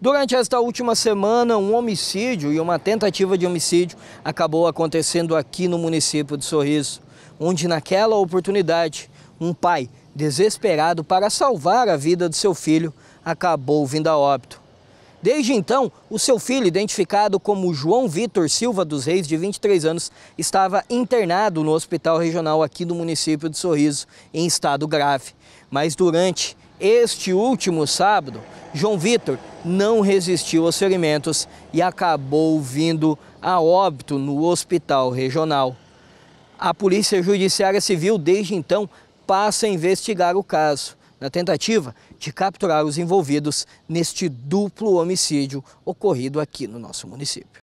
Durante esta última semana, um homicídio e uma tentativa de homicídio acabou acontecendo aqui no município de Sorriso, onde naquela oportunidade, um pai desesperado para salvar a vida do seu filho acabou vindo a óbito. Desde então, o seu filho, identificado como João Vitor Silva dos Reis, de 23 anos, estava internado no hospital regional aqui do município de Sorriso, em estado grave. Mas durante este último sábado, João Vitor não resistiu aos ferimentos e acabou vindo a óbito no hospital regional. A Polícia Judiciária Civil, desde então, passa a investigar o caso, na tentativa de capturar os envolvidos neste duplo homicídio ocorrido aqui no nosso município.